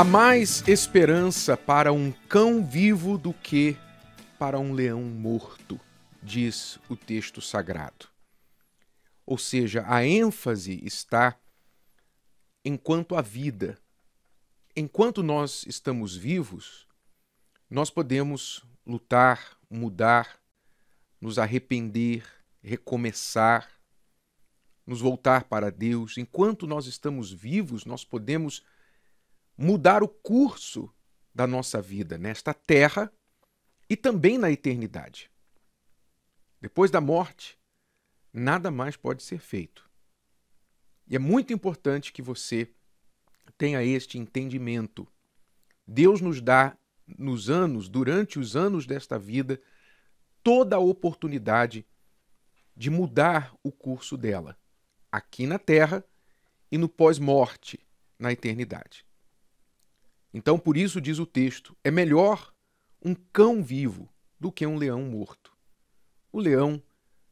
Há mais esperança para um cão vivo do que para um leão morto, diz o texto sagrado. Ou seja, a ênfase está enquanto a vida. Enquanto nós estamos vivos, nós podemos lutar, mudar, nos arrepender, recomeçar, nos voltar para Deus. Enquanto nós estamos vivos, nós podemos mudar o curso da nossa vida nesta terra e também na eternidade. Depois da morte, nada mais pode ser feito. E é muito importante que você tenha este entendimento. Deus nos dá nos anos, durante os anos desta vida, toda a oportunidade de mudar o curso dela, aqui na terra e no pós-morte, na eternidade. Então, por isso diz o texto: é melhor um cão vivo do que um leão morto. O leão,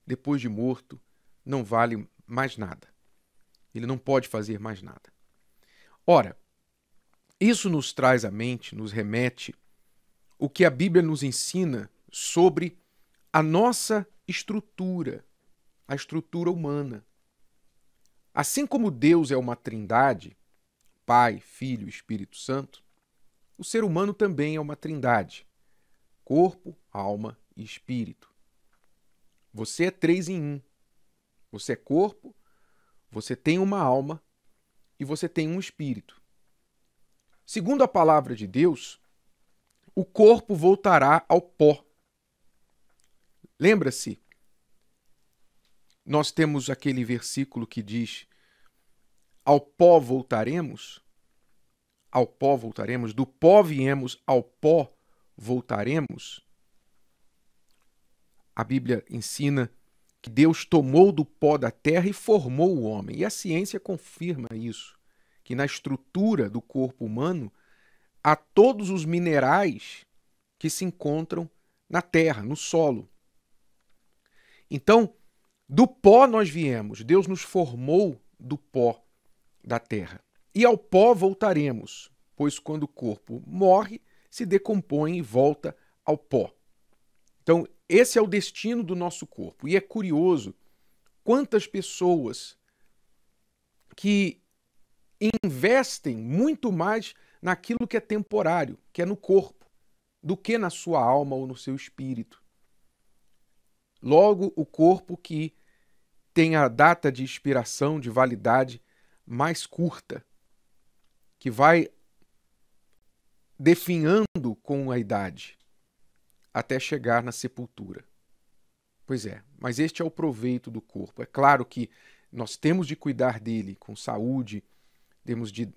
depois de morto, não vale mais nada. Ele não pode fazer mais nada. Ora, isso nos traz à mente, nos remete o que a Bíblia nos ensina sobre a nossa estrutura, a estrutura humana. Assim como Deus é uma trindade, Pai, Filho Espírito Santo, o ser humano também é uma trindade: corpo, alma e espírito. Você é três em um. Você é corpo, você tem uma alma e você tem um espírito. Segundo a palavra de Deus, o corpo voltará ao pó. Lembra-se, nós temos aquele versículo que diz: Ao pó voltaremos ao pó voltaremos, do pó viemos, ao pó voltaremos. A Bíblia ensina que Deus tomou do pó da terra e formou o homem. E a ciência confirma isso, que na estrutura do corpo humano há todos os minerais que se encontram na terra, no solo. Então, do pó nós viemos, Deus nos formou do pó da terra. E ao pó voltaremos, pois quando o corpo morre, se decompõe e volta ao pó. Então, esse é o destino do nosso corpo. E é curioso quantas pessoas que investem muito mais naquilo que é temporário, que é no corpo, do que na sua alma ou no seu espírito. Logo, o corpo que tem a data de expiração, de validade mais curta, que vai definhando com a idade até chegar na sepultura. Pois é, mas este é o proveito do corpo. É claro que nós temos de cuidar dele com saúde, temos de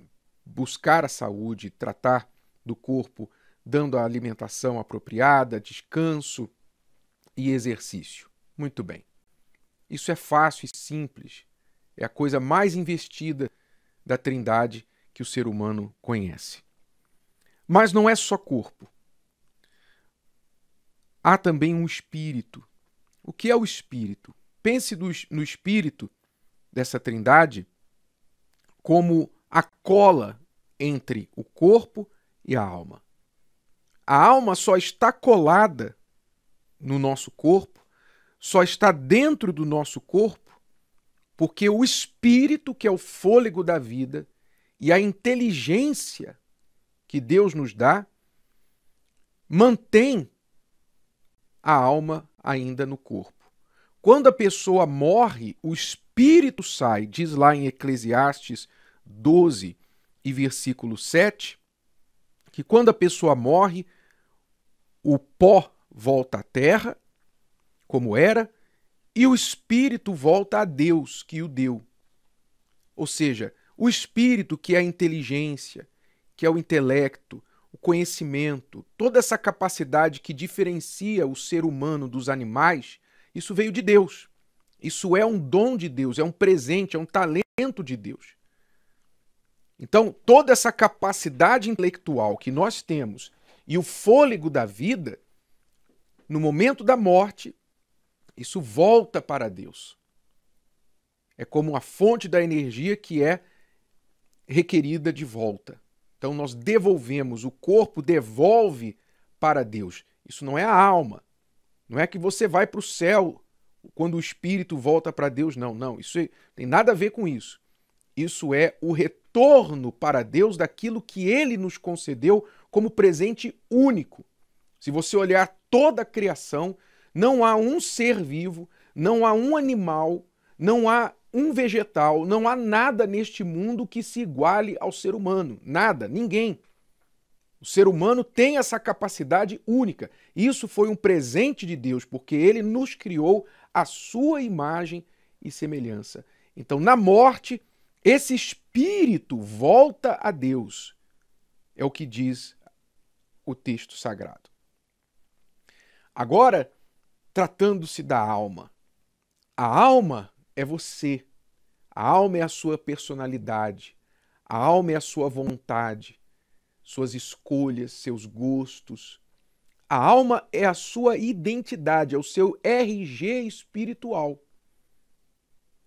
buscar a saúde, tratar do corpo, dando a alimentação apropriada, descanso e exercício. Muito bem. Isso é fácil e simples. É a coisa mais investida da Trindade que o ser humano conhece. Mas não é só corpo. Há também um espírito. O que é o espírito? Pense no espírito dessa trindade como a cola entre o corpo e a alma. A alma só está colada no nosso corpo, só está dentro do nosso corpo, porque o espírito, que é o fôlego da vida, e a inteligência que Deus nos dá mantém a alma ainda no corpo. Quando a pessoa morre, o espírito sai, diz lá em Eclesiastes 12 e versículo 7, que quando a pessoa morre, o pó volta à terra, como era, e o espírito volta a Deus que o deu. Ou seja, o espírito, que é a inteligência, que é o intelecto, o conhecimento, toda essa capacidade que diferencia o ser humano dos animais, isso veio de Deus. Isso é um dom de Deus, é um presente, é um talento de Deus. Então, toda essa capacidade intelectual que nós temos e o fôlego da vida, no momento da morte, isso volta para Deus. É como a fonte da energia que é requerida de volta. Então nós devolvemos, o corpo devolve para Deus. Isso não é a alma. Não é que você vai para o céu quando o espírito volta para Deus, não, não. Isso é, tem nada a ver com isso. Isso é o retorno para Deus daquilo que ele nos concedeu como presente único. Se você olhar toda a criação, não há um ser vivo, não há um animal, não há um vegetal, não há nada neste mundo que se iguale ao ser humano. Nada, ninguém. O ser humano tem essa capacidade única. Isso foi um presente de Deus, porque ele nos criou a sua imagem e semelhança. Então, na morte, esse espírito volta a Deus. É o que diz o texto sagrado. Agora, tratando-se da alma. A alma é você. A alma é a sua personalidade. A alma é a sua vontade, suas escolhas, seus gostos. A alma é a sua identidade, é o seu RG espiritual.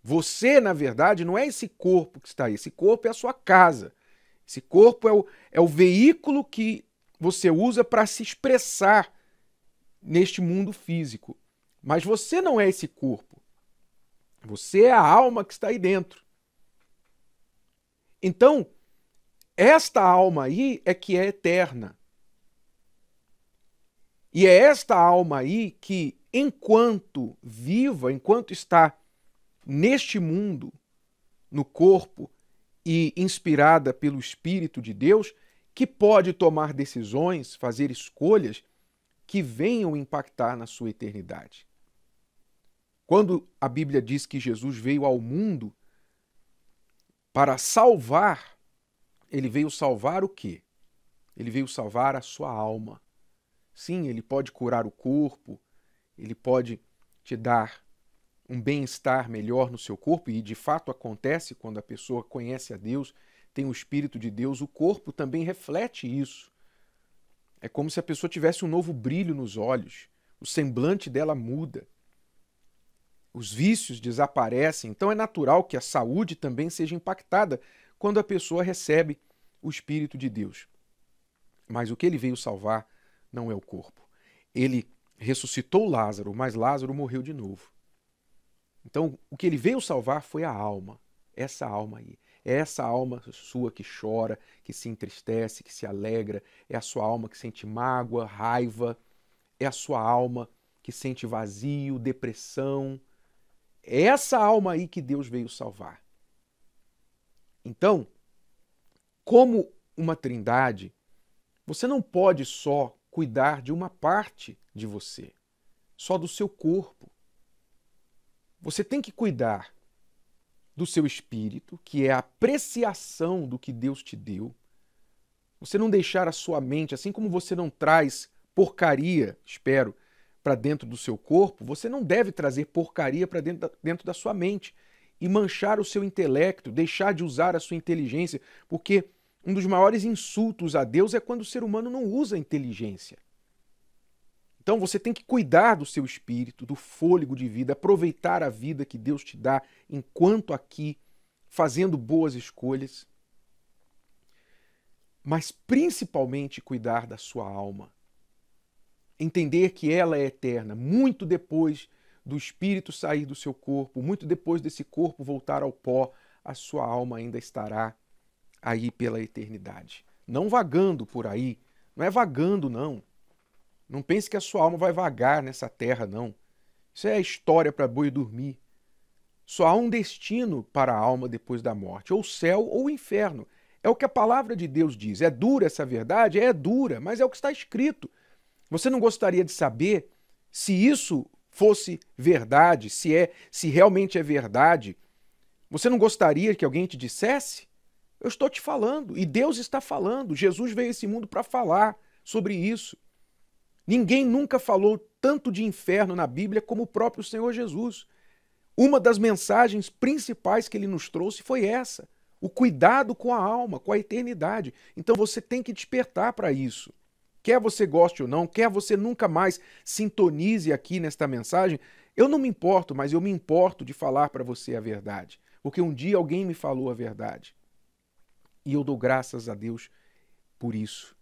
Você, na verdade, não é esse corpo que está aí. Esse corpo é a sua casa. Esse corpo é o, é o veículo que você usa para se expressar neste mundo físico. Mas você não é esse corpo. Você é a alma que está aí dentro. Então, esta alma aí é que é eterna. E é esta alma aí que, enquanto viva, enquanto está neste mundo, no corpo e inspirada pelo Espírito de Deus, que pode tomar decisões, fazer escolhas que venham impactar na sua eternidade. Quando a Bíblia diz que Jesus veio ao mundo para salvar, ele veio salvar o quê? Ele veio salvar a sua alma. Sim, ele pode curar o corpo, ele pode te dar um bem-estar melhor no seu corpo, e de fato acontece quando a pessoa conhece a Deus, tem o Espírito de Deus, o corpo também reflete isso. É como se a pessoa tivesse um novo brilho nos olhos, o semblante dela muda. Os vícios desaparecem, então é natural que a saúde também seja impactada quando a pessoa recebe o Espírito de Deus. Mas o que ele veio salvar não é o corpo. Ele ressuscitou Lázaro, mas Lázaro morreu de novo. Então, o que ele veio salvar foi a alma, essa alma aí. É essa alma sua que chora, que se entristece, que se alegra, é a sua alma que sente mágoa, raiva, é a sua alma que sente vazio, depressão, é essa alma aí que Deus veio salvar. Então, como uma trindade, você não pode só cuidar de uma parte de você, só do seu corpo. Você tem que cuidar do seu espírito, que é a apreciação do que Deus te deu. Você não deixar a sua mente, assim como você não traz porcaria, espero, para dentro do seu corpo, você não deve trazer porcaria para dentro, da, dentro da sua mente e manchar o seu intelecto, deixar de usar a sua inteligência, porque um dos maiores insultos a Deus é quando o ser humano não usa a inteligência. Então você tem que cuidar do seu espírito, do fôlego de vida, aproveitar a vida que Deus te dá enquanto aqui, fazendo boas escolhas, mas principalmente cuidar da sua alma entender que ela é eterna, muito depois do espírito sair do seu corpo, muito depois desse corpo voltar ao pó, a sua alma ainda estará aí pela eternidade. Não vagando por aí, não é vagando não. Não pense que a sua alma vai vagar nessa terra não. Isso é história para boi dormir. Só há um destino para a alma depois da morte, ou céu ou inferno. É o que a palavra de Deus diz. É dura essa verdade? É dura, mas é o que está escrito. Você não gostaria de saber se isso fosse verdade, se é, se realmente é verdade? Você não gostaria que alguém te dissesse? Eu estou te falando e Deus está falando. Jesus veio a esse mundo para falar sobre isso. Ninguém nunca falou tanto de inferno na Bíblia como o próprio Senhor Jesus. Uma das mensagens principais que ele nos trouxe foi essa: o cuidado com a alma, com a eternidade. Então você tem que despertar para isso quer você goste ou não, quer você nunca mais sintonize aqui nesta mensagem, eu não me importo, mas eu me importo de falar para você a verdade, porque um dia alguém me falou a verdade. E eu dou graças a Deus por isso.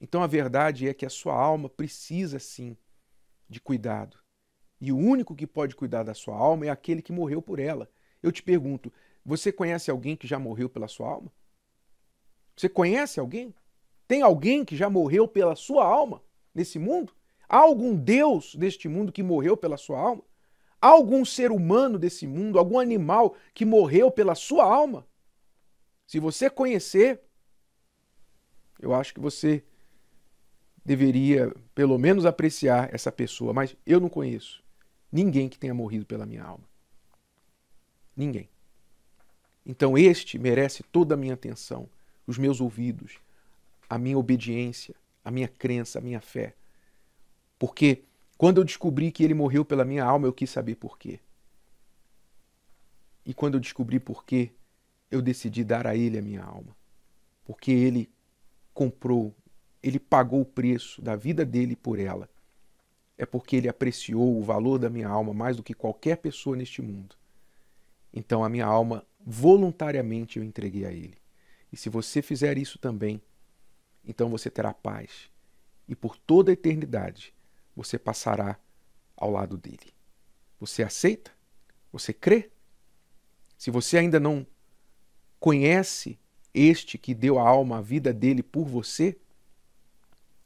Então a verdade é que a sua alma precisa sim de cuidado. E o único que pode cuidar da sua alma é aquele que morreu por ela. Eu te pergunto, você conhece alguém que já morreu pela sua alma? Você conhece alguém? Tem alguém que já morreu pela sua alma nesse mundo? Há algum Deus deste mundo que morreu pela sua alma? Há algum ser humano desse mundo, algum animal que morreu pela sua alma? Se você conhecer, eu acho que você deveria pelo menos apreciar essa pessoa, mas eu não conheço ninguém que tenha morrido pela minha alma. Ninguém. Então este merece toda a minha atenção, os meus ouvidos, a minha obediência, a minha crença, a minha fé. Porque quando eu descobri que ele morreu pela minha alma, eu quis saber por quê. E quando eu descobri por quê, eu decidi dar a ele a minha alma. Porque ele comprou, ele pagou o preço da vida dele por ela. É porque ele apreciou o valor da minha alma mais do que qualquer pessoa neste mundo. Então a minha alma voluntariamente eu entreguei a ele. E se você fizer isso também, então você terá paz e por toda a eternidade você passará ao lado dele. Você aceita? Você crê? Se você ainda não conhece este que deu a alma, a vida dele por você,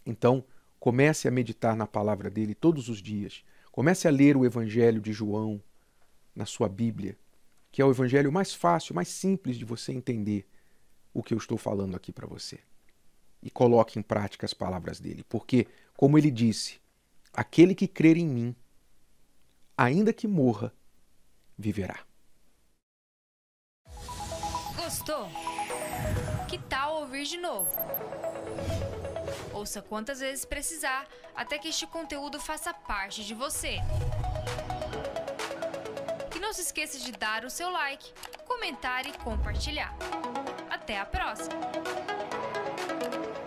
então comece a meditar na palavra dele todos os dias. Comece a ler o Evangelho de João na sua Bíblia, que é o evangelho mais fácil, mais simples de você entender o que eu estou falando aqui para você e coloque em prática as palavras dele. Porque, como ele disse, aquele que crer em mim, ainda que morra, viverá. Gostou? Que tal ouvir de novo? Ouça quantas vezes precisar até que este conteúdo faça parte de você. E não se esqueça de dar o seu like, comentar e compartilhar. Até a próxima! thank you